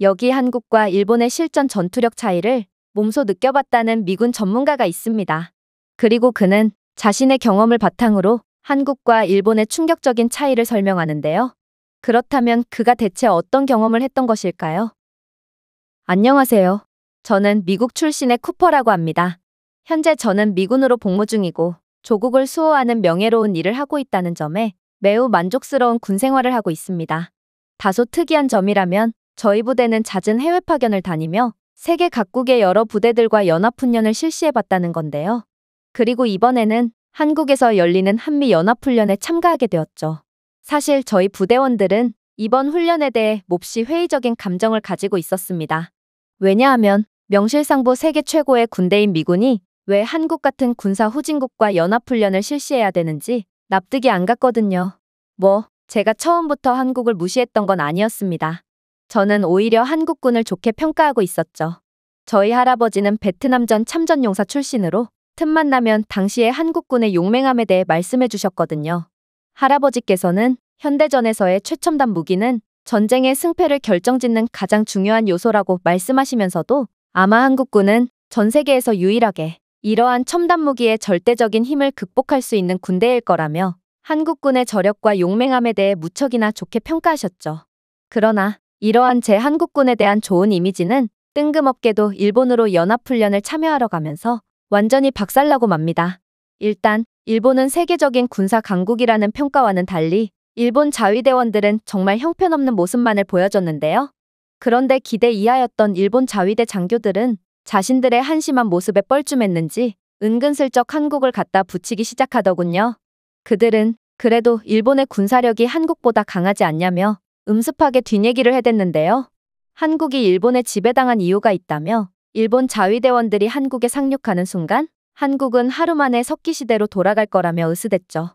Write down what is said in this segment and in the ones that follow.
여기 한국과 일본의 실전 전투력 차이를 몸소 느껴봤다는 미군 전문가가 있습니다. 그리고 그는 자신의 경험을 바탕으로 한국과 일본의 충격적인 차이를 설명하는데요. 그렇다면 그가 대체 어떤 경험을 했던 것일까요? 안녕하세요. 저는 미국 출신의 쿠퍼라고 합니다. 현재 저는 미군으로 복무 중이고 조국을 수호하는 명예로운 일을 하고 있다는 점에 매우 만족스러운 군 생활을 하고 있습니다. 다소 특이한 점이라면 저희 부대는 잦은 해외 파견을 다니며 세계 각국의 여러 부대들과 연합훈련을 실시해봤다는 건데요. 그리고 이번에는 한국에서 열리는 한미연합훈련에 참가하게 되었죠. 사실 저희 부대원들은 이번 훈련에 대해 몹시 회의적인 감정을 가지고 있었습니다. 왜냐하면 명실상부 세계 최고의 군대인 미군이 왜 한국 같은 군사 후진국과 연합훈련을 실시해야 되는지 납득이 안 갔거든요. 뭐, 제가 처음부터 한국을 무시했던 건 아니었습니다. 저는 오히려 한국군을 좋게 평가하고 있었죠. 저희 할아버지는 베트남전 참전용사 출신으로 틈만 나면 당시의 한국군의 용맹함에 대해 말씀해 주셨거든요. 할아버지께서는 현대전에서의 최첨단 무기는 전쟁의 승패를 결정짓는 가장 중요한 요소라고 말씀하시면서도 아마 한국군은 전 세계에서 유일하게 이러한 첨단 무기의 절대적인 힘을 극복할 수 있는 군대일 거라며 한국군의 저력과 용맹함에 대해 무척이나 좋게 평가하셨죠. 그러나 이러한 제 한국군에 대한 좋은 이미지는 뜬금없게도 일본으로 연합훈련을 참여하러 가면서 완전히 박살나고 맙니다. 일단 일본은 세계적인 군사 강국이라는 평가와는 달리 일본 자위대원들은 정말 형편없는 모습만을 보여줬는데요. 그런데 기대 이하였던 일본 자위대 장교들은 자신들의 한심한 모습에 뻘쭘했는지 은근슬쩍 한국을 갖다 붙이기 시작하더군요. 그들은 그래도 일본의 군사력이 한국보다 강하지 않냐며 음습하게 뒷얘기를 해댔는데요. 한국이 일본에 지배당한 이유가 있다며 일본 자위대원들이 한국에 상륙하는 순간 한국은 하루 만에 석기시대로 돌아갈 거라며 으스댔죠.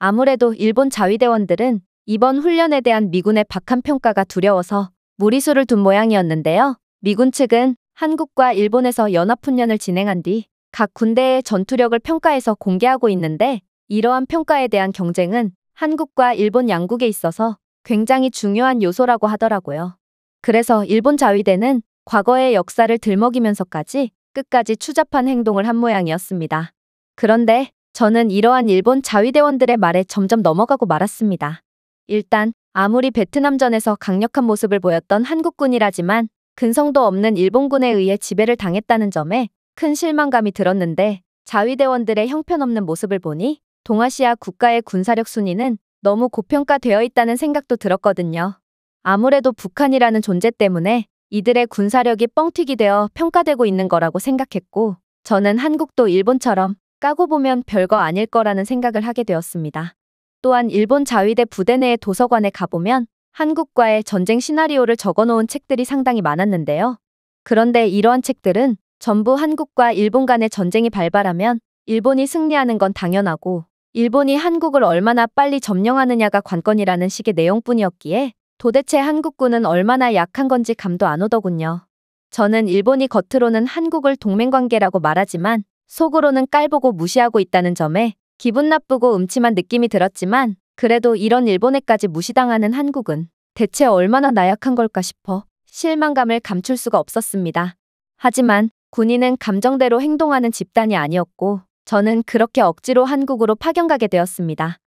아무래도 일본 자위대원들은 이번 훈련에 대한 미군의 박한 평가가 두려워서 무리수를 둔 모양이었는데요. 미군 측은 한국과 일본에서 연합훈련을 진행한 뒤 각 군대의 전투력을 평가해서 공개하고 있는데 이러한 평가에 대한 경쟁은 한국과 일본 양국에 있어서 굉장히 중요한 요소라고 하더라고요. 그래서 일본 자위대는 과거의 역사를 들먹이면서까지 끝까지 추잡한 행동을 한 모양이었습니다. 그런데 저는 이러한 일본 자위대원들의 말에 점점 넘어가고 말았습니다. 일단 아무리 베트남전에서 강력한 모습을 보였던 한국군이라지만 근성도 없는 일본군에 의해 지배를 당했다는 점에 큰 실망감이 들었는데 자위대원들의 형편없는 모습을 보니 동아시아 국가의 군사력 순위는 너무 고평가되어 있다는 생각도 들었거든요. 아무래도 북한이라는 존재 때문에 이들의 군사력이 뻥튀기 되어 평가되고 있는 거라고 생각했고 저는 한국도 일본처럼 까고 보면 별거 아닐 거라는 생각을 하게 되었습니다. 또한 일본 자위대 부대 내의 도서관에 가보면 한국과의 전쟁 시나리오를 적어놓은 책들이 상당히 많았는데요. 그런데 이러한 책들은 전부 한국과 일본 간의 전쟁이 발발하면 일본이 승리하는 건 당연하고 일본이 한국을 얼마나 빨리 점령하느냐가 관건이라는 식의 내용뿐이었기에 도대체 한국군은 얼마나 약한 건지 감도 안 오더군요. 저는 일본이 겉으로는 한국을 동맹관계라고 말하지만 속으로는 깔보고 무시하고 있다는 점에 기분 나쁘고 음침한 느낌이 들었지만 그래도 이런 일본에까지 무시당하는 한국은 대체 얼마나 나약한 걸까 싶어 실망감을 감출 수가 없었습니다. 하지만 군인은 감정대로 행동하는 집단이 아니었고 저는 그렇게 억지로 한국으로 파견가게 되었습니다.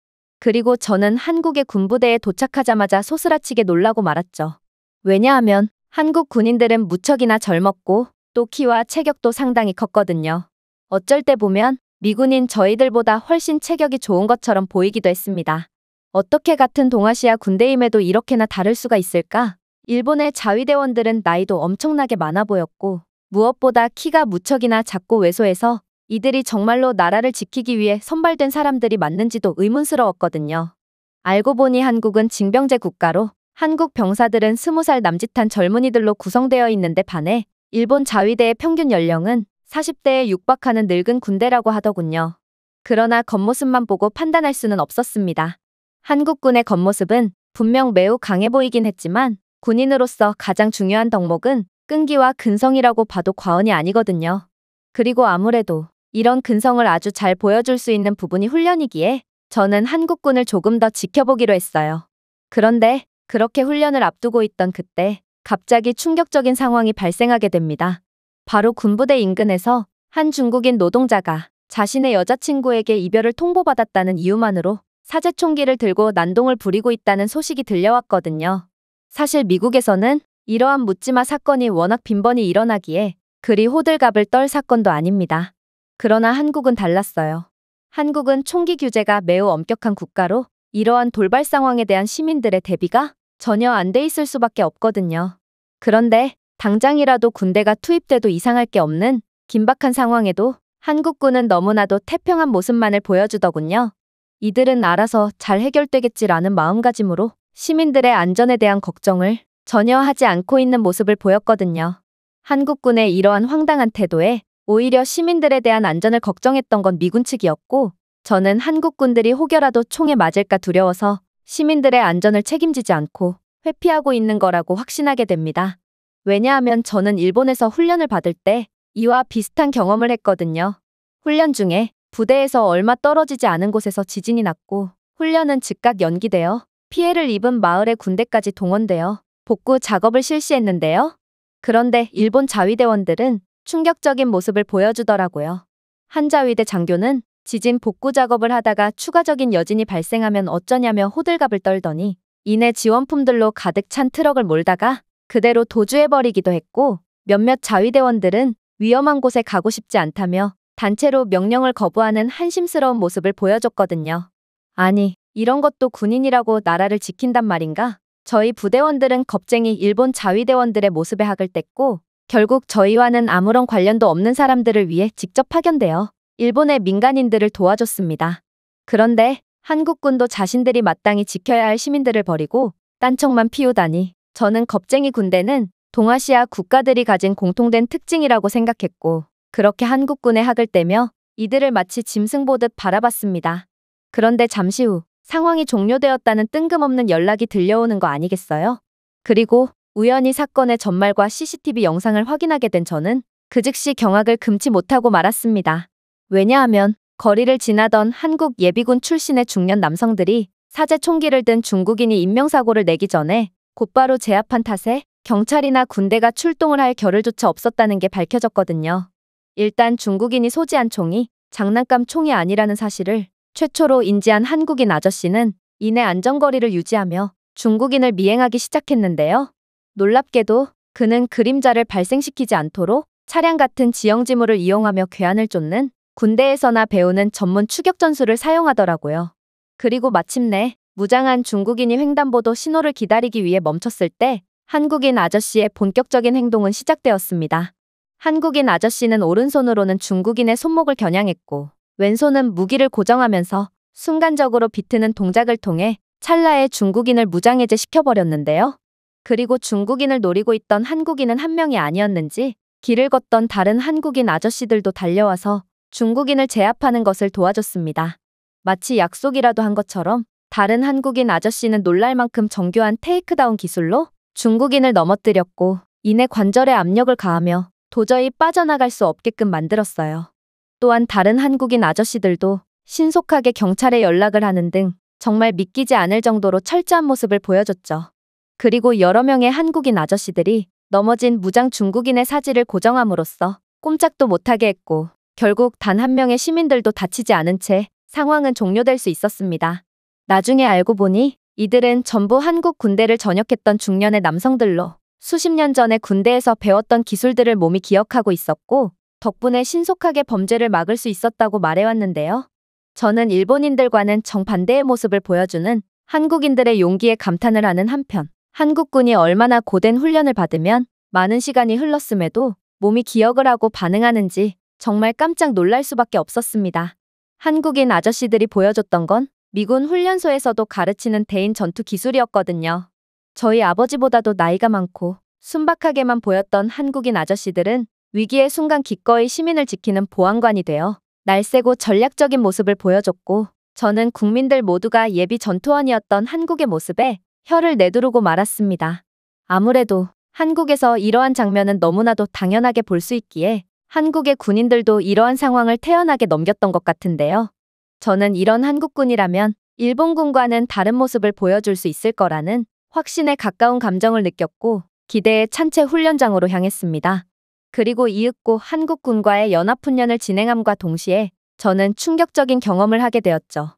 그리고 저는 한국의 군부대에 도착하자마자 소스라치게 놀라고 말았죠. 왜냐하면 한국 군인들은 무척이나 젊었고 또 키와 체격도 상당히 컸거든요. 어쩔 때 보면 미군인 저희들보다 훨씬 체격이 좋은 것처럼 보이기도 했습니다. 어떻게 같은 동아시아 군대임에도 이렇게나 다를 수가 있을까? 일본의 자위대원들은 나이도 엄청나게 많아 보였고 무엇보다 키가 무척이나 작고 왜소해서 이들이 정말로 나라를 지키기 위해 선발된 사람들이 맞는지도 의문스러웠거든요. 알고 보니 한국은 징병제 국가로 한국 병사들은 20살 남짓한 젊은이들로 구성되어 있는데 반해 일본 자위대의 평균 연령은 40대에 육박하는 늙은 군대라고 하더군요. 그러나 겉모습만 보고 판단할 수는 없었습니다. 한국군의 겉모습은 분명 매우 강해 보이긴 했지만 군인으로서 가장 중요한 덕목은 끈기와 근성이라고 봐도 과언이 아니거든요. 그리고 아무래도 이런 근성을 아주 잘 보여줄 수 있는 부분이 훈련이기에 저는 한국군을 조금 더 지켜보기로 했어요. 그런데 그렇게 훈련을 앞두고 있던 그때 갑자기 충격적인 상황이 발생하게 됩니다. 바로 군부대 인근에서 한 중국인 노동자가 자신의 여자친구에게 이별을 통보받았다는 이유만으로 사제 총기를 들고 난동을 부리고 있다는 소식이 들려왔거든요. 사실 미국에서는 이러한 묻지마 사건이 워낙 빈번히 일어나기에 그리 호들갑을 떨 사건도 아닙니다. 그러나 한국은 달랐어요. 한국은 총기 규제가 매우 엄격한 국가로 이러한 돌발 상황에 대한 시민들의 대비가 전혀 안 돼 있을 수밖에 없거든요. 그런데 당장이라도 군대가 투입돼도 이상할 게 없는 긴박한 상황에도 한국군은 너무나도 태평한 모습만을 보여주더군요. 이들은 알아서 잘 해결되겠지라는 마음가짐으로 시민들의 안전에 대한 걱정을 전혀 하지 않고 있는 모습을 보였거든요. 한국군의 이러한 황당한 태도에 오히려 시민들에 대한 안전을 걱정했던 건 미군 측이었고 저는 한국군들이 혹여라도 총에 맞을까 두려워서 시민들의 안전을 책임지지 않고 회피하고 있는 거라고 확신하게 됩니다. 왜냐하면 저는 일본에서 훈련을 받을 때 이와 비슷한 경험을 했거든요. 훈련 중에 부대에서 얼마 떨어지지 않은 곳에서 지진이 났고 훈련은 즉각 연기되어 피해를 입은 마을의 군대까지 동원되어 복구 작업을 실시했는데요. 그런데 일본 자위대원들은 충격적인 모습을 보여주더라고요. 한자위대 장교는 지진 복구 작업을 하다가 추가적인 여진이 발생하면 어쩌냐며 호들갑을 떨더니 이내 지원품들로 가득 찬 트럭을 몰다가 그대로 도주해버리기도 했고 몇몇 자위대원들은 위험한 곳에 가고 싶지 않다며 단체로 명령을 거부하는 한심스러운 모습을 보여줬거든요. 아니, 이런 것도 군인이라고 나라를 지킨단 말인가? 저희 부대원들은 겁쟁이 일본 자위대원들의 모습에 학을 뗐고 결국 저희와는 아무런 관련도 없는 사람들을 위해 직접 파견되어 일본의 민간인들을 도와줬습니다. 그런데 한국군도 자신들이 마땅히 지켜야 할 시민들을 버리고 딴청만 피우다니 저는 겁쟁이 군대는 동아시아 국가들이 가진 공통된 특징이라고 생각했고 그렇게 한국군의 학을 떼며 이들을 마치 짐승 보듯 바라봤습니다. 그런데 잠시 후 상황이 종료되었다는 뜬금없는 연락이 들려오는 거 아니겠어요? 그리고 우연히 사건의 전말과 CCTV 영상을 확인하게 된 저는 그 즉시 경악을 금치 못하고 말았습니다. 왜냐하면 거리를 지나던 한국 예비군 출신의 중년 남성들이 사제 총기를 든 중국인이 인명사고를 내기 전에 곧바로 제압한 탓에 경찰이나 군대가 출동을 할 겨를조차 없었다는 게 밝혀졌거든요. 일단 중국인이 소지한 총이 장난감 총이 아니라는 사실을 최초로 인지한 한국인 아저씨는 이내 안전거리를 유지하며 중국인을 미행하기 시작했는데요. 놀랍게도 그는 그림자를 발생시키지 않도록 차량 같은 지형지물을 이용하며 괴한을 쫓는 군대에서나 배우는 전문 추격 전술을 사용하더라고요. 그리고 마침내 무장한 중국인이 횡단보도 신호를 기다리기 위해 멈췄을 때 한국인 아저씨의 본격적인 행동은 시작되었습니다. 한국인 아저씨는 오른손으로는 중국인의 손목을 겨냥했고 왼손은 무기를 고정하면서 순간적으로 비트는 동작을 통해 찰나에 중국인을 무장해제시켜버렸는데요. 그리고 중국인을 노리고 있던 한국인은 한 명이 아니었는지 길을 걷던 다른 한국인 아저씨들도 달려와서 중국인을 제압하는 것을 도와줬습니다. 마치 약속이라도 한 것처럼 다른 한국인 아저씨는 놀랄 만큼 정교한 테이크다운 기술로 중국인을 넘어뜨렸고 이내 관절에 압력을 가하며 도저히 빠져나갈 수 없게끔 만들었어요. 또한 다른 한국인 아저씨들도 신속하게 경찰에 연락을 하는 등 정말 믿기지 않을 정도로 철저한 모습을 보여줬죠. 그리고 여러 명의 한국인 아저씨들이 넘어진 무장 중국인의 사지를 고정함으로써 꼼짝도 못하게 했고 결국 단 한 명의 시민들도 다치지 않은 채 상황은 종료될 수 있었습니다. 나중에 알고 보니 이들은 전부 한국 군대를 전역했던 중년의 남성들로 수십 년 전에 군대에서 배웠던 기술들을 몸이 기억하고 있었고 덕분에 신속하게 범죄를 막을 수 있었다고 말해왔는데요. 저는 일본인들과는 정반대의 모습을 보여주는 한국인들의 용기에 감탄을 하는 한편 한국군이 얼마나 고된 훈련을 받으면 많은 시간이 흘렀음에도 몸이 기억을 하고 반응하는지 정말 깜짝 놀랄 수밖에 없었습니다. 한국인 아저씨들이 보여줬던 건 미군 훈련소에서도 가르치는 대인 전투 기술이었거든요. 저희 아버지보다도 나이가 많고 순박하게만 보였던 한국인 아저씨들은 위기의 순간 기꺼이 시민을 지키는 보안관이 되어 날쌔고 전략적인 모습을 보여줬고 저는 국민들 모두가 예비 전투원이었던 한국의 모습에 혀를 내두르고 말았습니다. 아무래도 한국에서 이러한 장면은 너무나도 당연하게 볼 수 있기에 한국의 군인들도 이러한 상황을 태연하게 넘겼던 것 같은데요. 저는 이런 한국군이라면 일본군과는 다른 모습을 보여줄 수 있을 거라는 확신에 가까운 감정을 느꼈고 기대에 찬 채 훈련장으로 향했습니다. 그리고 이윽고 한국군과의 연합훈련을 진행함과 동시에 저는 충격적인 경험을 하게 되었죠.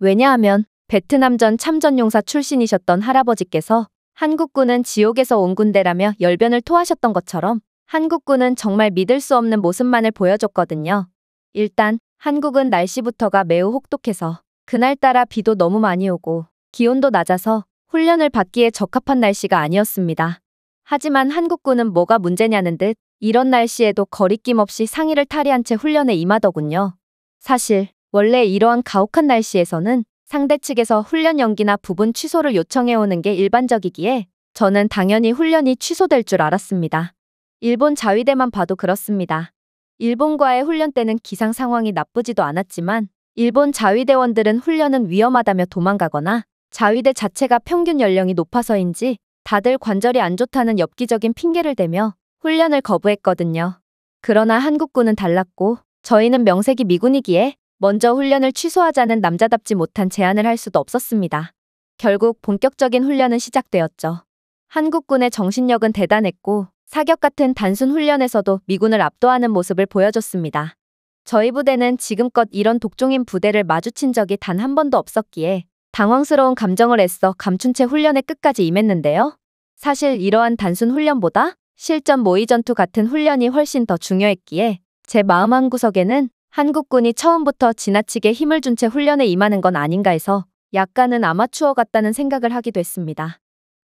왜냐하면 베트남전 참전용사 출신이셨던 할아버지께서 한국군은 지옥에서 온 군대라며 열변을 토하셨던 것처럼 한국군은 정말 믿을 수 없는 모습만을 보여줬거든요. 일단 한국은 날씨부터가 매우 혹독해서 그날따라 비도 너무 많이 오고 기온도 낮아서 훈련을 받기에 적합한 날씨가 아니었습니다. 하지만 한국군은 뭐가 문제냐는 듯 이런 날씨에도 거리낌 없이 상의를 탈의한 채 훈련에 임하더군요. 사실 원래 이러한 가혹한 날씨에서는 상대 측에서 훈련 연기나 부분 취소를 요청해오는 게 일반적이기에 저는 당연히 훈련이 취소될 줄 알았습니다. 일본 자위대만 봐도 그렇습니다. 일본과의 훈련 때는 기상 상황이 나쁘지도 않았지만 일본 자위대원들은 훈련은 위험하다며 도망가거나 자위대 자체가 평균 연령이 높아서인지 다들 관절이 안 좋다는 엽기적인 핑계를 대며 훈련을 거부했거든요. 그러나 한국군은 달랐고 저희는 명색이 미군이기에 먼저 훈련을 취소하자는 남자답지 못한 제안을 할 수도 없었습니다. 결국 본격적인 훈련은 시작되었죠. 한국군의 정신력은 대단했고 사격 같은 단순 훈련에서도 미군을 압도하는 모습을 보여줬습니다. 저희 부대는 지금껏 이런 독종인 부대를 마주친 적이 단 한 번도 없었기에 당황스러운 감정을 애써 감춘 채 훈련의 끝까지 임했는데요. 사실 이러한 단순 훈련보다 실전 모의 전투 같은 훈련이 훨씬 더 중요했기에 제 마음 한구석에는 한국군이 처음부터 지나치게 힘을 준 채 훈련에 임하는 건 아닌가 해서 약간은 아마추어 같다는 생각을 하기도 했습니다.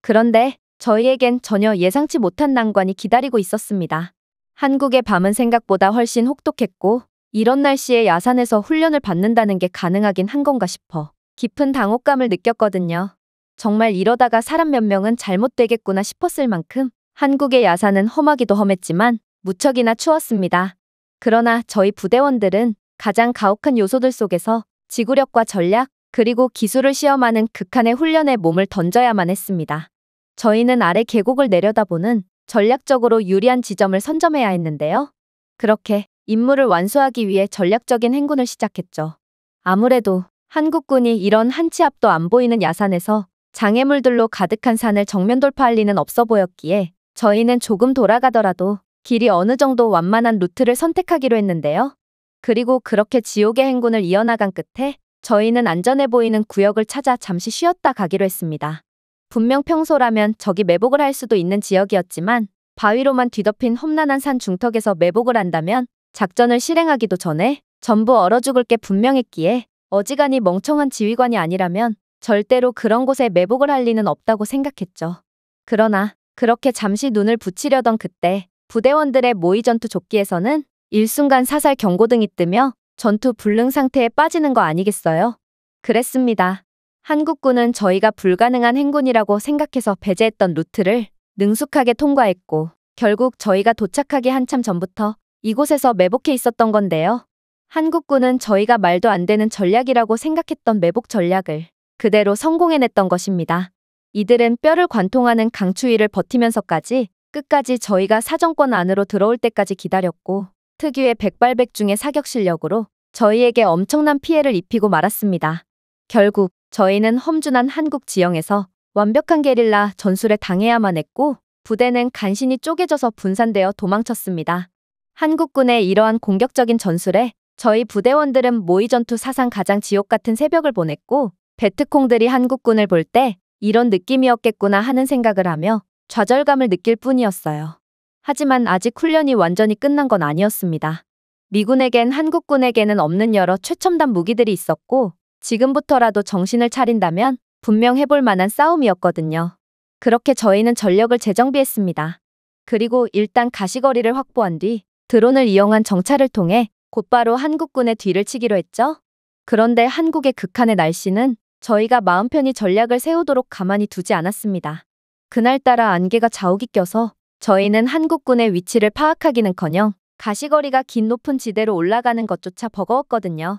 그런데 저희에겐 전혀 예상치 못한 난관이 기다리고 있었습니다. 한국의 밤은 생각보다 훨씬 혹독했고 이런 날씨에 야산에서 훈련을 받는다는 게 가능하긴 한 건가 싶어 깊은 당혹감을 느꼈거든요. 정말 이러다가 사람 몇 명은 잘못되겠구나 싶었을 만큼 한국의 야산은 험하기도 험했지만 무척이나 추웠습니다. 그러나 저희 부대원들은 가장 가혹한 요소들 속에서 지구력과 전략, 그리고 기술을 시험하는 극한의 훈련에 몸을 던져야만 했습니다. 저희는 아래 계곡을 내려다보는 전략적으로 유리한 지점을 선점해야 했는데요. 그렇게 임무를 완수하기 위해 전략적인 행군을 시작했죠. 아무래도 한국군이 이런 한치 앞도 안 보이는 야산에서 장애물들로 가득한 산을 정면 돌파할 리는 없어 보였기에 저희는 조금 돌아가더라도 길이 어느 정도 완만한 루트를 선택하기로 했는데요. 그리고 그렇게 지옥의 행군을 이어나간 끝에 저희는 안전해 보이는 구역을 찾아 잠시 쉬었다 가기로 했습니다. 분명 평소라면 저기 매복을 할 수도 있는 지역이었지만 바위로만 뒤덮인 험난한 산 중턱에서 매복을 한다면 작전을 실행하기도 전에 전부 얼어 죽을 게 분명했기에 어지간히 멍청한 지휘관이 아니라면 절대로 그런 곳에 매복을 할 리는 없다고 생각했죠. 그러나 그렇게 잠시 눈을 붙이려던 그때 부대원들의 모의 전투 조끼에서는 일순간 사살 경고등이 뜨며 전투 불능 상태에 빠지는 거 아니겠어요? 그랬습니다. 한국군은 저희가 불가능한 행군이라고 생각해서 배제했던 루트를 능숙하게 통과했고 결국 저희가 도착하기 한참 전부터 이곳에서 매복해 있었던 건데요. 한국군은 저희가 말도 안 되는 전략이라고 생각했던 매복 전략을 그대로 성공해냈던 것입니다. 이들은 뼈를 관통하는 강추위를 버티면서까지 끝까지 저희가 사정권 안으로 들어올 때까지 기다렸고 특유의 백발백중의 사격 실력으로 저희에게 엄청난 피해를 입히고 말았습니다. 결국 저희는 험준한 한국 지형에서 완벽한 게릴라 전술에 당해야만 했고 부대는 간신히 쪼개져서 분산되어 도망쳤습니다. 한국군의 이러한 공격적인 전술에 저희 부대원들은 모의전투 사상 가장 지옥 같은 새벽을 보냈고 베트콩들이 한국군을 볼 때 이런 느낌이었겠구나 하는 생각을 하며 좌절감을 느낄 뿐이었어요. 하지만 아직 훈련이 완전히 끝난 건 아니었습니다. 미군에겐 한국군에게는 없는 여러 최첨단 무기들이 있었고 지금부터라도 정신을 차린다면 분명 해볼 만한 싸움이었거든요. 그렇게 저희는 전력을 재정비했습니다. 그리고 일단 가시거리를 확보한 뒤 드론을 이용한 정찰을 통해 곧바로 한국군의 뒤를 치기로 했죠. 그런데 한국의 극한의 날씨는 저희가 마음 편히 전략을 세우도록 가만히 두지 않았습니다. 그날따라 안개가 자욱이 껴서 저희는 한국군의 위치를 파악하기는커녕 가시거리가 긴 높은 지대로 올라가는 것조차 버거웠거든요.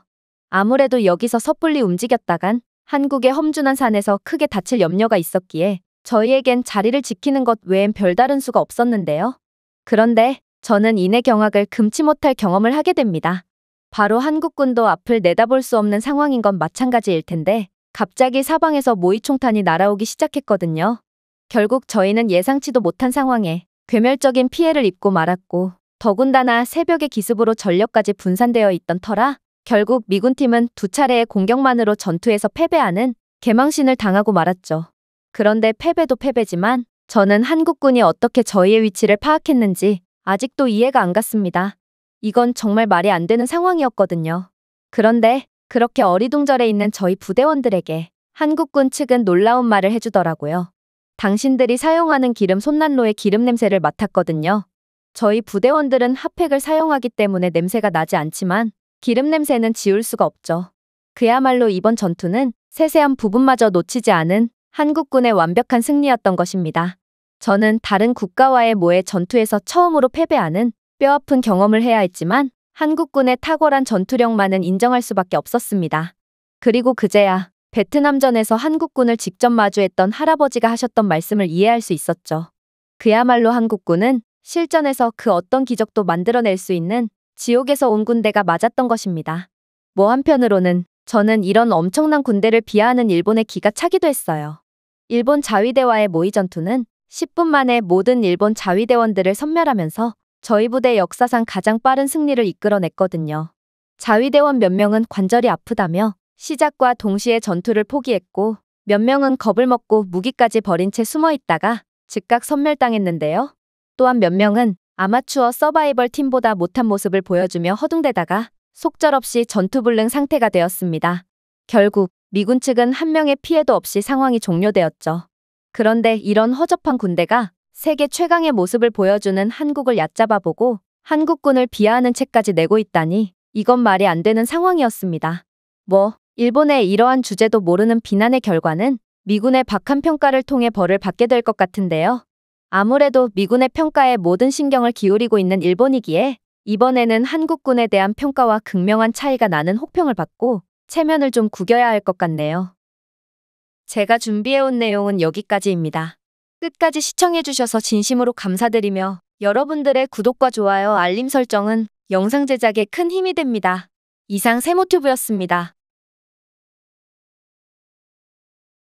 아무래도 여기서 섣불리 움직였다간 한국의 험준한 산에서 크게 다칠 염려가 있었기에 저희에겐 자리를 지키는 것 외엔 별다른 수가 없었는데요. 그런데 저는 이내 경악을 금치 못할 경험을 하게 됩니다. 바로 한국군도 앞을 내다볼 수 없는 상황인 건 마찬가지일 텐데 갑자기 사방에서 모의총탄이 날아오기 시작했거든요. 결국 저희는 예상치도 못한 상황에 괴멸적인 피해를 입고 말았고 더군다나 새벽에 기습으로 전력까지 분산되어 있던 터라 결국 미군팀은 두 차례의 공격만으로 전투에서 패배하는 개망신을 당하고 말았죠. 그런데 패배도 패배지만 저는 한국군이 어떻게 저희의 위치를 파악했는지 아직도 이해가 안 갔습니다. 이건 정말 말이 안 되는 상황이었거든요. 그런데 그렇게 어리둥절해 있는 저희 부대원들에게 한국군 측은 놀라운 말을 해주더라고요. 당신들이 사용하는 기름 손난로의 기름 냄새를 맡았거든요. 저희 부대원들은 핫팩을 사용하기 때문에 냄새가 나지 않지만 기름 냄새는 지울 수가 없죠. 그야말로 이번 전투는 세세한 부분마저 놓치지 않은 한국군의 완벽한 승리였던 것입니다. 저는 다른 국가와의 모의 전투에서 처음으로 패배하는 뼈아픈 경험을 해야 했지만 한국군의 탁월한 전투력만은 인정할 수밖에 없었습니다. 그리고 그제야 베트남전에서 한국군을 직접 마주했던 할아버지가 하셨던 말씀을 이해할 수 있었죠. 그야말로 한국군은 실전에서 그 어떤 기적도 만들어낼 수 있는 지옥에서 온 군대가 맞았던 것입니다. 뭐 한편으로는 저는 이런 엄청난 군대를 비하하는 일본의 기가 차기도 했어요. 일본 자위대와의 모의 전투는 10분 만에 모든 일본 자위대원들을 섬멸하면서 저희 부대 역사상 가장 빠른 승리를 이끌어냈거든요. 자위대원 몇 명은 관절이 아프다며 시작과 동시에 전투를 포기했고 몇 명은 겁을 먹고 무기까지 버린 채 숨어 있다가 즉각 선멸당했는데요 또한 몇 명은 아마추어 서바이벌 팀보다 못한 모습을 보여주며 허둥대다가 속절없이 전투불능 상태가 되었습니다. 결국 미군 측은 한 명의 피해도 없이 상황이 종료되었죠. 그런데 이런 허접한 군대가 세계 최강의 모습을 보여주는 한국을 얕잡아보고 한국군을 비하하는 책까지 내고 있다니 이건 말이 안 되는 상황이었습니다. 뭐 일본의 이러한 주제도 모르는 비난의 결과는 미군의 박한 평가를 통해 벌을 받게 될 것 같은데요. 아무래도 미군의 평가에 모든 신경을 기울이고 있는 일본이기에 이번에는 한국군에 대한 평가와 극명한 차이가 나는 혹평을 받고 체면을 좀 구겨야 할 것 같네요. 제가 준비해온 내용은 여기까지입니다. 끝까지 시청해주셔서 진심으로 감사드리며 여러분들의 구독과 좋아요, 알림 설정은 영상 제작에 큰 힘이 됩니다. 이상 세모튜브였습니다.